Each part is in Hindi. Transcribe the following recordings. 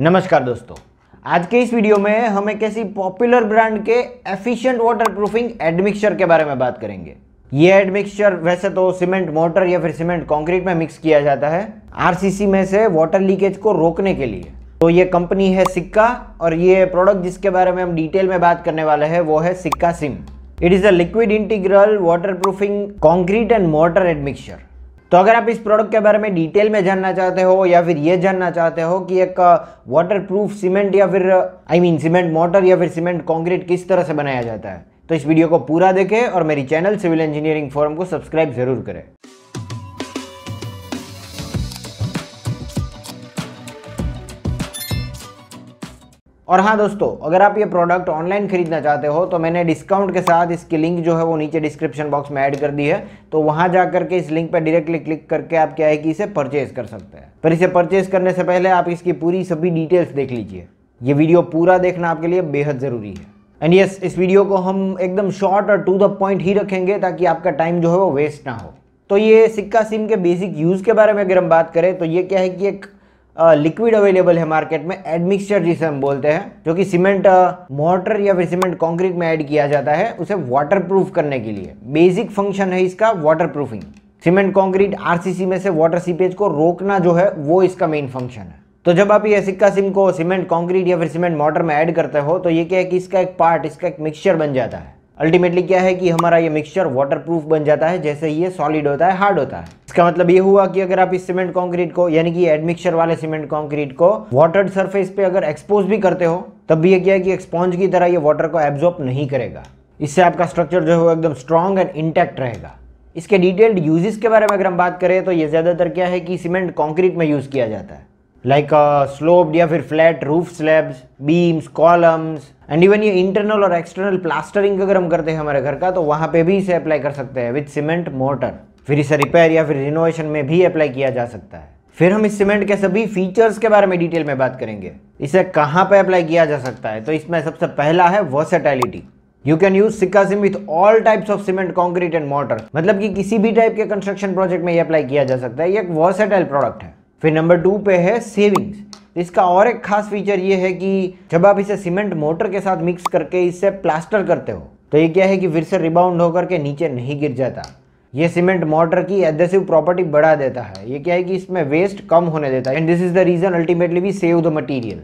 नमस्कार दोस्तों आज के इस वीडियो में हम एक ऐसी पॉपुलर ब्रांड के एफिशिएंट वाटरप्रूफिंग प्रूफिंग एडमिक्सचर के बारे में बात करेंगे ये एडमिक्सचर वैसे तो सीमेंट मोटर या फिर सीमेंट कंक्रीट में मिक्स किया जाता है आरसीसी में से वाटर लीकेज को रोकने के लिए तो ये कंपनी है सिक्का और ये प्रोडक्ट जिसके बारे में हम डिटेल में बात करने वाले हैं वो है Sikacem it is a liquid integral water proofing concrete and mortar admixture तो अगर आप इस प्रोडक्ट के बारे में डिटेल में जानना चाहते हो या फिर ये जानना चाहते हो कि एक वाटर प्रूफ सीमेंट या फिर आई मीन सीमेंट मोटर या फिर सीमेंट कंक्रीट किस तरह से बनाया जाता है तो इस वीडियो को पूरा देखें और मेरी चैनल सिविल इंजीनियरिंग फोरम को सब्सक्राइब जरूर करें और हाँ दोस्तों अगर आप ये प्रोडक्ट ऑनलाइन खरीदना चाहते हो तो मैंने डिस्काउंट के साथ इसकी लिंक जो है वो नीचे डिस्क्रिप्शन बॉक्स में ऐड कर दी है तो वहाँ जा करके इस लिंक पर डायरेक्टली क्लिक करके आप क्या है कि इसे परचेज कर सकते हैं पर इसे परचेज करने से पहले आप इसकी पूरी सभी डिटेल्स देख लीजिए ये वीडियो पूरा देखना आपके लिए बेहद ज़रूरी है एंड यस yes, इस वीडियो को हम एकदम शॉर्ट और टू द पॉइंट ही रखेंगे ताकि आपका टाइम जो है वो वेस्ट ना हो तो ये सिक्का सिम के बेसिक यूज़ के बारे में अगर हम बात करें तो ये क्या है कि एक लिक्विड अवेलेबल है मार्केट में एडमिक्सचर जिसे हम बोलते हैं जो कि सीमेंट मोटर या फिर सीमेंट कॉन्क्रीट में ऐड किया जाता है उसे प्रूफ करने के लिए बेसिक फंक्शन है इसका प्रूफिंग सीमेंट कॉन्क्रीट आरसीसी में से वाटर सीपेज को रोकना जो है वो इसका मेन फंक्शन है तो जब आप ये सिक्का सिम को सीमेंट कॉन्क्रीट या फिर सीमेंट मोटर में ऐड करते हो तो ये क्या है कि इसका एक पार्ट इसका एक मिक्सचर बन जाता है अल्टीमेटली क्या है कि हमारा ये मिक्सचर वाटरप्रूफ बन जाता है जैसे ये सॉलिड होता है हार्ड होता है इसका मतलब ये हुआ कि अगर आप इस सीमेंट कंक्रीट को यानी कि एडमिक्सर वाले सीमेंट कंक्रीट को वाटर्ड सरफेस पे अगर एक्सपोज भी करते हो तब भी ये क्या है कि एक्सपॉन्ज की तरह ये वाटर को एब्जॉर्ब नहीं करेगा इससे आपका स्ट्रक्चर जो है वो एकदम स्ट्रांग एंड इंटैक्ट रहेगा इसके डिटेल्ड यूजेस के बारे में अगर हम बात करें तो ये ज़्यादातर क्या है कि सीमेंट कॉन्क्रीट में यूज़ किया जाता है लाइक स्लोप uh, या फिर flat roof slabs beams columns and even ये इंटरनल और एक्सटर्नल प्लास्टरिंग अगर हम करते हैं हमारे घर का तो वहाँ पे भी इसे अप्लाई कर सकते हैं विथ सीमेंट मोटर फिर इसे रिपेयर या फिर रिनोवेशन में भी अप्लाई किया जा सकता है फिर हम इस सीमेंट के सभी फीचर्स के बारे में डिटेल में बात करेंगे इसे कहाँ पर अप्लाई किया जा सकता है तो इसमें सबसे पहला है versatility you can use Sikacem with all types of cement concrete and mortar मतलब कि किसी भी टाइप के कंस्ट्रक्शन प्रोजेक्ट में ये अप्लाई किया जा सकता है ये एक वर्सेटाइल प्रोडक्ट है फिर नंबर टू पे है सेविंग्स इसका और एक खास फीचर ये है कि जब आप इसे सीमेंट मोटर के साथ मिक्स करके इसे प्लास्टर करते हो तो ये क्या है कि फिर से रिबाउंड होकर के नीचे नहीं गिर जाता ये सीमेंट मोटर की एडेसिव प्रॉपर्टी बढ़ा देता है ये क्या है कि इसमें वेस्ट कम होने देता है and this is the reason ultimately we save the material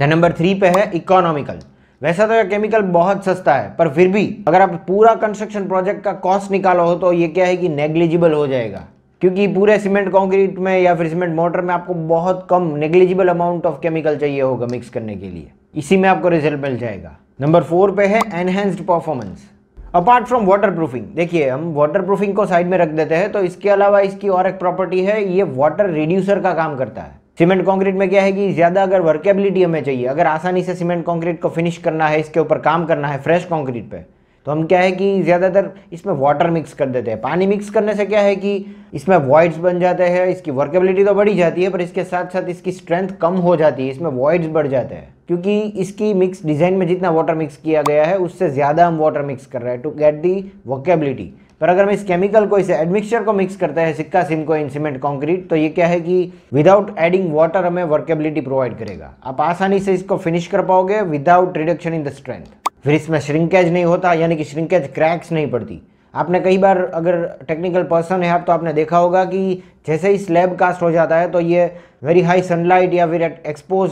the number three पे है इकोनॉमिकल वैसा तो यह केमिकल बहुत सस्ता है पर फिर भी अगर आप पूरा कंस्ट्रक्शन प्रोजेक्ट का कॉस्ट निकालो हो तो ये क्या है कि नेग्लिजिबल हो जाएगा क्योंकि पूरे सीमेंट कॉन्क्रीट में या फिर सीमेंट मोटर में आपको बहुत कम नेग्लिजिबल अमाउंट ऑफ केमिकल चाहिए होगा मिक्स करने के लिए इसी में आपको रिजल्ट मिल जाएगा नंबर फोर पे है enhanced performance apart from water proofing देखिए हम वाटर प्रूफिंग को साइड में रख देते हैं तो इसके अलावा इसकी और एक प्रॉपर्टी है ये वाटर रिड्यूसर का काम करता है सीमेंट कंक्रीट में क्या है कि ज़्यादा अगर वर्केबिलिटी हमें चाहिए अगर आसानी से सीमेंट कंक्रीट को फिनिश करना है इसके ऊपर काम करना है फ्रेश कंक्रीट पे तो हम क्या है कि ज़्यादातर इसमें वाटर मिक्स कर देते हैं पानी मिक्स करने से क्या है कि इसमें वॉइड्स बन जाते हैं इसकी वर्केबिलिटी तो बढ़ी जाती है पर इसके साथ साथ इसकी स्ट्रेंथ कम हो जाती है इसमें वॉइड्स बढ़ जाते हैं क्योंकि इसकी मिक्स डिज़ाइन में जितना वाटर मिक्स किया गया है उससे ज़्यादा हम वाटर मिक्स कर रहे हैं टू गेट दी वोकेबिलिटी पर अगर हम इस केमिकल को इसे एडमिक्सचर को मिक्स करते हैं सिक्का सिमको इन सीमेंट कॉन्क्रीट तो ये क्या है कि विदाउट एडिंग वाटर हमें वर्केबिलिटी प्रोवाइड करेगा आप आसानी से इसको फिनिश कर पाओगे without reduction in the strength फिर इसमें श्रिंकेज नहीं होता यानी कि श्रिंकेज क्रैक्स नहीं पड़ती आपने कई बार अगर टेक्निकल पर्सन है आप तो आपने देखा होगा कि जैसे ही स्लैब कास्ट हो जाता है तो ये वेरी हाई सनलाइट या फिर एक्सपोज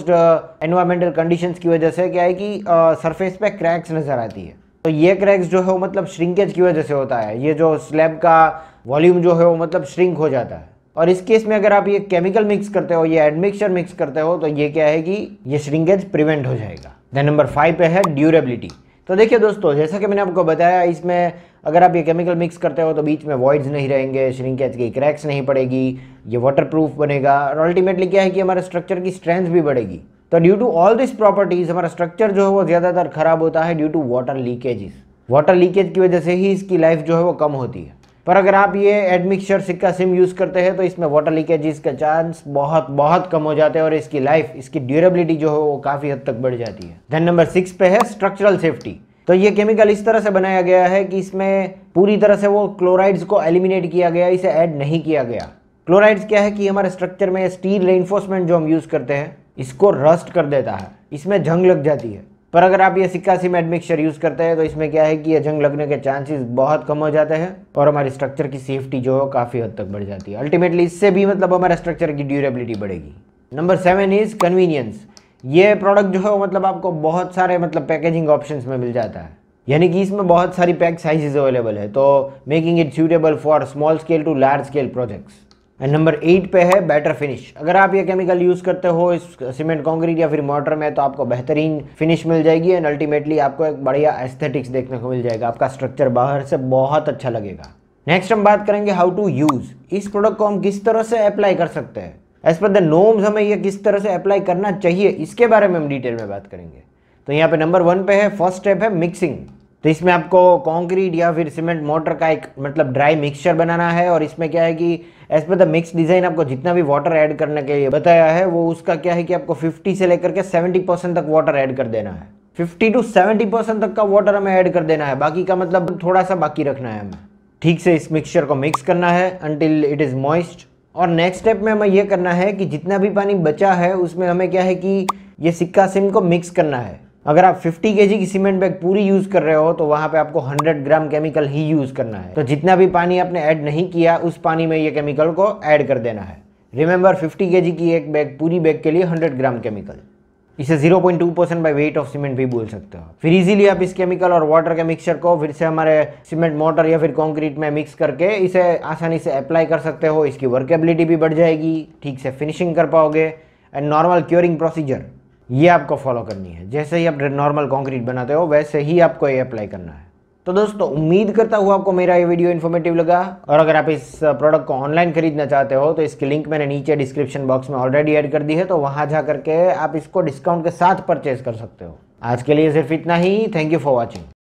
एनवायरमेंटल कंडीशन की वजह से क्या है कि सरफेस uh, पे क्रैक्स नज़र आती है तो ये क्रैक्स जो है वो मतलब श्रिंकेज की वजह से होता है ये जो स्लैब का वॉल्यूम जो है वो मतलब श्रिंक हो जाता है और इस केस में अगर आप ये केमिकल मिक्स करते हो ये एडमिक्सर मिक्स करते हो तो ये क्या है कि ये श्रिंकेज प्रिवेंट हो जाएगा देन नंबर फाइव पे है ड्यूरेबिलिटी तो देखिए दोस्तों जैसा कि मैंने आपको बताया इसमें अगर आप ये केमिकल मिक्स करते हो तो बीच में वॉइड्स नहीं रहेंगे श्रिंकेज की क्रैक्स नहीं पड़ेगी ये वाटरप्रूफ बनेगा और अल्टीमेटली क्या है कि हमारे स्ट्रक्चर की स्ट्रेंथ भी बढ़ेगी तो due to all this properties हमारा स्ट्रक्चर जो है वो ज़्यादातर खराब होता है due to water leakages water leakage की वजह से ही इसकी लाइफ जो है वो कम होती है पर अगर आप ये एडमिक्सचर सिक्का सिम यूज़ करते हैं तो इसमें वाटर लीकेजेस का चांस बहुत बहुत कम हो जाते हैं और इसकी लाइफ इसकी ड्यूरेबिलिटी जो है वो काफ़ी हद तक बढ़ जाती है देन नंबर सिक्स पे है स्ट्रक्चरल सेफ्टी तो ये केमिकल इस तरह से बनाया गया है कि इसमें पूरी तरह से वो क्लोराइड्स को एलिमिनेट किया गया इसे ऐड नहीं किया गया क्लोराइड्स क्या है कि हमारे स्ट्रक्चर में स्टील रेइनफोर्समेंट जो हम यूज़ करते हैं इसको रस्ट कर देता है इसमें जंग लग जाती है पर अगर आप ये सिक्का सीमेंट मिक्सचर यूज़ करते हैं तो इसमें क्या है कि ये जंग लगने के चांसेस बहुत कम हो जाते हैं और हमारी स्ट्रक्चर की सेफ्टी जो है काफ़ी हद तक बढ़ जाती है अल्टीमेटली इससे भी मतलब हमारे स्ट्रक्चर की ड्यूरेबिलिटी बढ़ेगी नंबर सेवन इज़ कन्वीनियंस ये प्रोडक्ट जो है मतलब आपको बहुत सारे मतलब पैकेजिंग ऑप्शंस में मिल जाता है यानी कि इसमें बहुत सारी पैक साइजेस अवेलेबल है तो making it suitable for small scale to large scale projects and number eight पे है बेटर फिनिश अगर आप ये केमिकल यूज़ करते हो इस सीमेंट कॉन्क्रीट या फिर मोटर में तो आपको बेहतरीन फिनिश मिल जाएगी एंड अल्टीमेटली आपको एक बढ़िया एस्थेटिक्स देखने को मिल जाएगा आपका स्ट्रक्चर बाहर से बहुत अच्छा लगेगा नेक्स्ट हम बात करेंगे हाउ टू यूज़ इस प्रोडक्ट को हम किस तरह से अप्लाई कर सकते हैं एज पर द नोम्स हमें ये किस तरह से अप्लाई करना चाहिए इसके बारे में हम डिटेल में बात करेंगे तो यहाँ पे नंबर वन पे है फर्स्ट स्टेप है मिक्सिंग तो इसमें आपको कॉन्क्रीट या फिर सीमेंट मोटर का एक मतलब ड्राई मिक्सचर बनाना है और इसमें क्या है कि as per the mix design आपको जितना भी वाटर ऐड करने के लिए बताया है वो उसका क्या है कि आपको 50 से लेकर के 70 परसेंट तक वाटर ऐड कर देना है 50 टू 70 परसेंट तक का वाटर हमें ऐड कर देना है बाकी का मतलब थोड़ा सा बाकी रखना है हमें ठीक से इस मिक्सचर को मिक्स करना है अंटिल इट इज़ मॉइस्ट और नेक्स्ट स्टेप में हमें यह करना है कि जितना भी पानी बचा है उसमें हमें क्या है कि ये सिक्का सिम को मिक्स करना है अगर आप 50 के की सीमेंट बैग पूरी यूज कर रहे हो तो वहां पे आपको 100 ग्राम केमिकल ही यूज करना है तो जितना भी पानी आपने ऐड नहीं किया उस पानी में ये केमिकल को ऐड कर देना है रिमेंबर 50 के की एक बैग पूरी बैग के लिए 100 ग्राम केमिकल इसे 0.2 percent by weight of cement भी बोल सकते हो फिर इजीली आप इस केमिकल और वाटर के मिक्सचर को फिर से हमारे सीमेंट मोटर या फिर कंक्रीट में मिक्स करके इसे आसानी से अप्लाई कर सकते हो इसकी वर्केबिलिटी भी बढ़ जाएगी ठीक से फिनिशिंग कर पाओगे एंड नॉर्मल क्योरिंग प्रोसीजर ये आपको फॉलो करनी है जैसे ही आप नॉर्मल कॉन्क्रीट बनाते हो वैसे ही आपको ये अप्लाई करना है तो दोस्तों उम्मीद करता हूँ आपको मेरा ये वीडियो इन्फॉर्मेटिव लगा और अगर आप इस प्रोडक्ट को ऑनलाइन खरीदना चाहते हो तो इसकी लिंक मैंने नीचे डिस्क्रिप्शन बॉक्स में ऑलरेडी ऐड कर दी है तो वहाँ जा करके आप इसको डिस्काउंट के साथ परचेज कर सकते हो आज के लिए सिर्फ इतना ही थैंक यू फॉर वॉचिंग